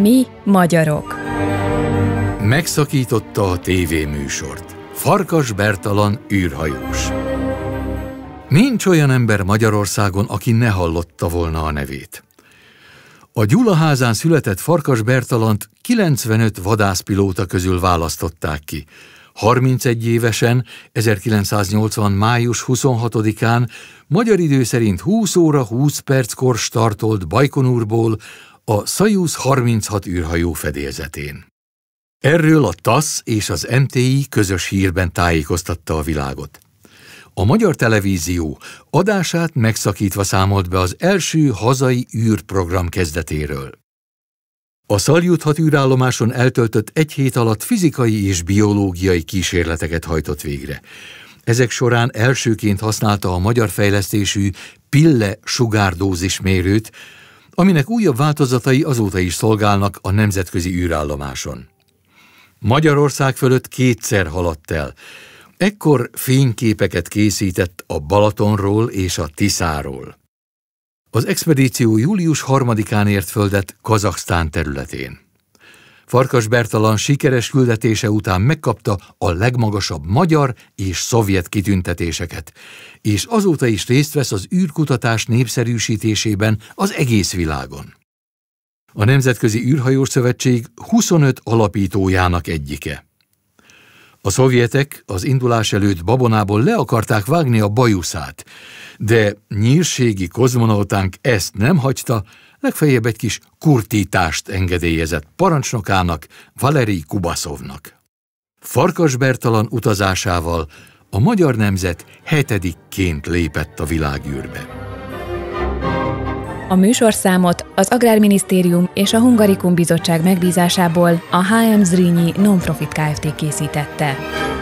Mi magyarok. Megszakította a tévéműsort. Farkas Bertalan űrhajós. Nincs olyan ember Magyarországon, aki ne hallotta volna a nevét. A Gyulaházán született Farkas Bertalant 95 vadászpilóta közül választották ki. 31 évesen, 1980. május 26-án magyar idő szerint 20 óra 20 perckor startolt Bajkonurból a Soyuz 36 űrhajó fedélzetén. Erről a TASZ és az MTI közös hírben tájékoztatta a világot. A magyar televízió adását megszakítva számolt be az első hazai űrprogram kezdetéről. A Szaljut 6 űrállomáson eltöltött egy hét alatt fizikai és biológiai kísérleteket hajtott végre. Ezek során elsőként használta a magyar fejlesztésű Pille sugárdózismérőt, aminek újabb változatai azóta is szolgálnak a nemzetközi űrállomáson. Magyarország fölött kétszer haladt el. Ekkor fényképeket készített a Balatonról és a Tiszáról. Az expedíció július 3-án ért földet Kazaksztán területén. Farkas Bertalan sikeres küldetése után megkapta a legmagasabb magyar és szovjet kitüntetéseket, és azóta is részt vesz az űrkutatás népszerűsítésében az egész világon. A Nemzetközi űrhajós Szövetség 25 alapítójának egyike. A szovjetek az indulás előtt babonából le akarták vágni a bajuszát, de nyírségi kozmonautánk ezt nem hagyta, legfeljebb egy kis kurtítást engedélyezett parancsnokának, Valeri Kubaszovnak. Farkas Bertalan utazásával a magyar nemzet hetedikként lépett a világűrbe. A műsorszámot az Agrárminisztérium és a Hungarikum Bizottság megbízásából a HM Zrínyi Nonprofit Kft. készítette.